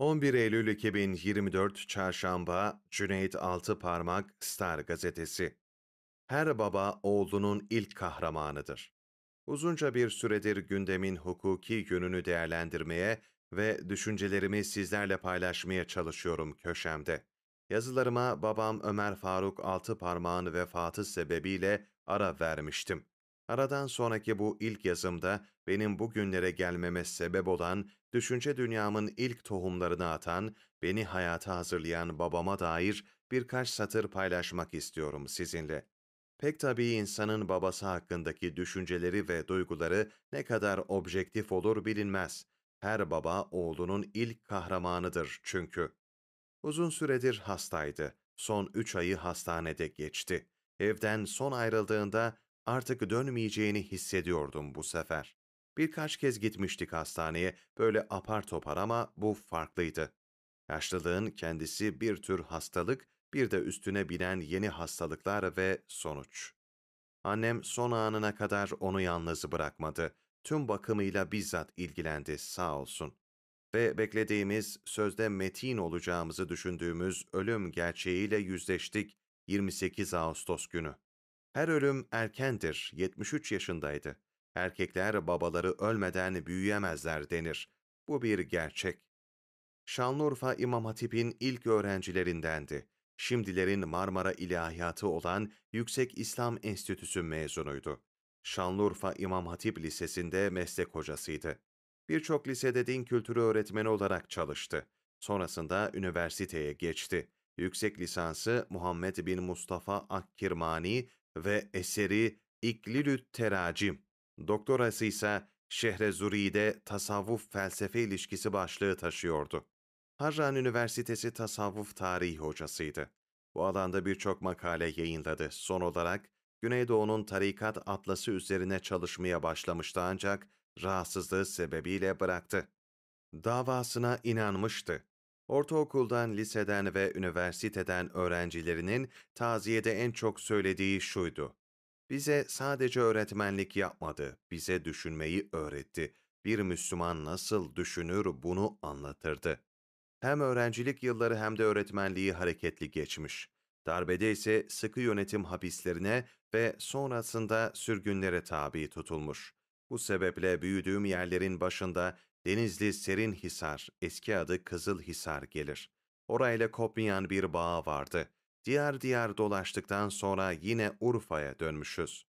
11 Eylül 2024 Çarşamba Cüneyt Altıparmak Star Gazetesi Her baba oğlunun ilk kahramanıdır. Uzunca bir süredir gündemin hukuki yönünü değerlendirmeye ve düşüncelerimi sizlerle paylaşmaya çalışıyorum köşemde. Yazılarıma babam Ömer Faruk Altıparmak'ın vefatı sebebiyle ara vermiştim. Aradan sonraki bu ilk yazımda benim bugünlere gelmeme sebep olan, düşünce dünyamın ilk tohumlarını atan, beni hayata hazırlayan babama dair birkaç satır paylaşmak istiyorum sizinle. Pek tabii insanın babası hakkındaki düşünceleri ve duyguları ne kadar objektif olur bilinmez. Her baba oğlunun ilk kahramanıdır çünkü. Uzun süredir hastaydı. Son üç ayı hastanede geçti. Evden son ayrıldığında artık dönmeyeceğini hissediyordum bu sefer. Birkaç kez gitmiştik hastaneye, böyle apar topar ama bu farklıydı. Yaşlılığın kendisi bir tür hastalık, bir de üstüne binen yeni hastalıklar ve sonuç. Annem son anına kadar onu yalnız bırakmadı. Tüm bakımıyla bizzat ilgilendi sağ olsun. Ve beklediğimiz, sözde metin olacağımızı düşündüğümüz ölüm gerçeğiyle yüzleştik 28 Ağustos günü. Her ölüm erkendir, 73 yaşındaydı. Erkekler babaları ölmeden büyüyemezler denir. Bu bir gerçek. Şanlıurfa İmam Hatip'in ilk öğrencilerindendi. Şimdilerin Marmara İlahiyatı olan Yüksek İslam Enstitüsü mezunuydu. Şanlıurfa İmam Hatip Lisesi'nde meslek hocasıydı. Birçok lisede din kültürü öğretmeni olarak çalıştı. Sonrasında üniversiteye geçti. Yüksek lisansı Muhammed bin Mustafa Akkirmani ve eseri İklilüt Teracim, doktorası ise Şehrezuri'de tasavvuf felsefe ilişkisi başlığı taşıyordu. Harran Üniversitesi tasavvuf tarihi hocasıydı. Bu alanda birçok makale yayınladı. Son olarak Güneydoğu'nun tarikat atlası üzerine çalışmaya başlamıştı ancak rahatsızlığı sebebiyle bıraktı. Davasına inanmıştı. Ortaokuldan, liseden ve üniversiteden öğrencilerinin taziyede en çok söylediği şuydu. Bize sadece öğretmenlik yapmadı, bize düşünmeyi öğretti. Bir Müslüman nasıl düşünür bunu anlatırdı. Hem öğrencilik yılları hem de öğretmenliği hareketli geçmiş. Darbede ise sıkı yönetim hapislerine ve sonrasında sürgünlere tabi tutulmuş. Bu sebeple büyüdüğüm yerlerin başında Denizli serin hisar, eski adı kızıl hisar gelir. Orayla kopmayan bir bağ vardı. Diğer diğer dolaştıktan sonra yine Urfa'ya dönmüşüz.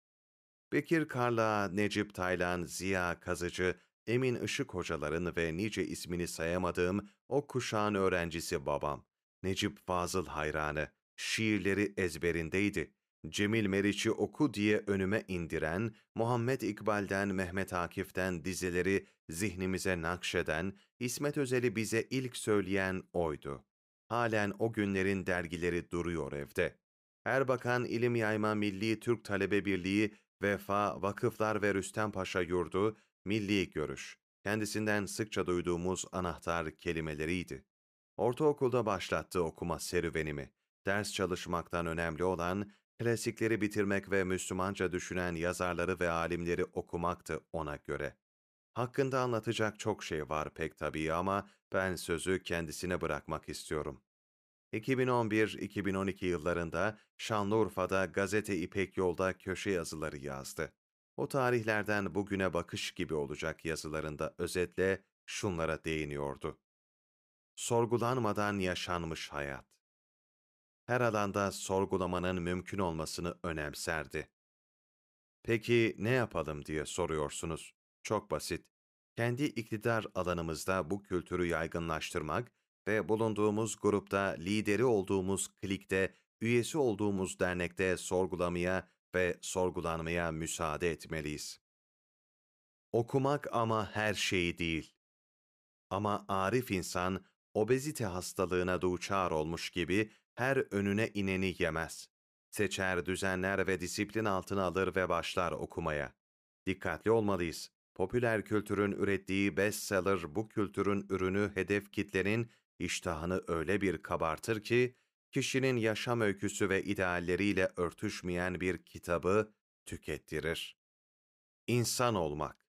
Bekir Karla, Necip Taylan, Ziya Kazıcı, Emin Işık hocaların ve nice ismini sayamadığım o kuşağın öğrencisi babam. Necip Fazıl hayranı, şiirleri ezberindeydi. Cemil Meriç'i oku diye önüme indiren, Muhammed İkbal'den Mehmet Akif'ten dizileri zihnimize nakşeden, İsmet Özel'i bize ilk söyleyen oydu. Halen o günlerin dergileri duruyor evde. Erbakan İlim Yayma Milli Türk Talebe Birliği, Vefa, Vakıflar ve Rüstem Paşa Yurdu, Milli Görüş, kendisinden sıkça duyduğumuz anahtar kelimeleriydi. Ortaokulda başlattı okuma serüvenimi. Ders çalışmaktan önemli olan Klasikleri bitirmek ve Müslümanca düşünen yazarları ve alimleri okumaktı ona göre. Hakkında anlatacak çok şey var pek tabii ama ben sözü kendisine bırakmak istiyorum. 2011-2012 yıllarında Şanlıurfa'da gazete İpek Yol'da köşe yazıları yazdı. O tarihlerden bugüne bakış gibi olacak yazılarında özetle şunlara değiniyordu. Sorgulanmadan yaşanmış hayat her alanda sorgulamanın mümkün olmasını önemserdi. Peki ne yapalım diye soruyorsunuz. Çok basit. Kendi iktidar alanımızda bu kültürü yaygınlaştırmak ve bulunduğumuz grupta, lideri olduğumuz klikte, üyesi olduğumuz dernekte sorgulamaya ve sorgulanmaya müsaade etmeliyiz. Okumak ama her şeyi değil. Ama arif insan, obezite hastalığına duçar olmuş gibi her önüne ineni yemez. Seçer, düzenler ve disiplin altına alır ve başlar okumaya. Dikkatli olmalıyız. Popüler kültürün ürettiği bestseller bu kültürün ürünü hedef kitlenin iştahını öyle bir kabartır ki, kişinin yaşam öyküsü ve idealleriyle örtüşmeyen bir kitabı tükettirir. İnsan olmak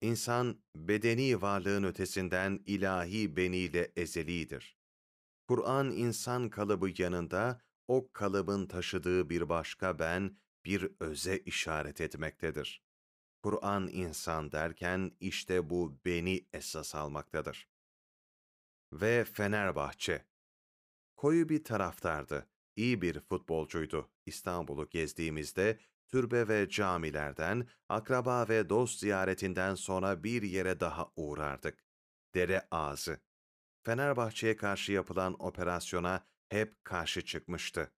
İnsan, bedeni varlığın ötesinden ilahi beniyle ezelidir. Kur'an insan kalıbı yanında o kalıbın taşıdığı bir başka ben, bir öze işaret etmektedir. Kur'an insan derken işte bu beni esas almaktadır. Ve Fenerbahçe. Koyu bir taraftardı, iyi bir futbolcuydu. İstanbul'u gezdiğimizde türbe ve camilerden, akraba ve dost ziyaretinden sonra bir yere daha uğrardık. Dere ağzı. Fenerbahçe'ye karşı yapılan operasyona hep karşı çıkmıştı.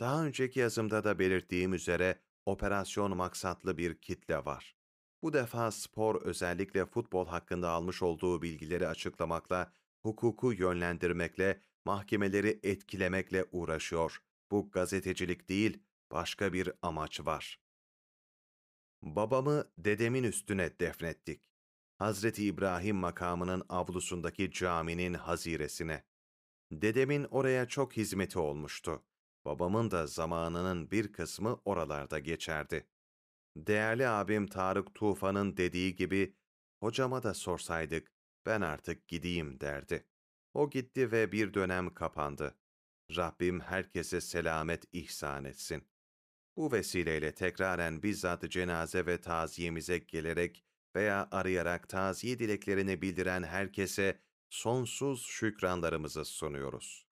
Daha önceki yazımda da belirttiğim üzere operasyon maksatlı bir kitle var. Bu defa spor özellikle futbol hakkında almış olduğu bilgileri açıklamakla, hukuku yönlendirmekle, mahkemeleri etkilemekle uğraşıyor. Bu gazetecilik değil, başka bir amaç var. Babamı dedemin üstüne defnettik. Hazreti İbrahim makamının avlusundaki caminin haziresine. Dedemin oraya çok hizmeti olmuştu. Babamın da zamanının bir kısmı oralarda geçerdi. Değerli abim Tarık Tufan'ın dediği gibi, hocama da sorsaydık, ben artık gideyim derdi. O gitti ve bir dönem kapandı. Rabbim herkese selamet ihsan etsin. Bu vesileyle tekraren bizzat cenaze ve taziyemize gelerek veya arayarak taziye dileklerini bildiren herkese sonsuz şükranlarımızı sunuyoruz.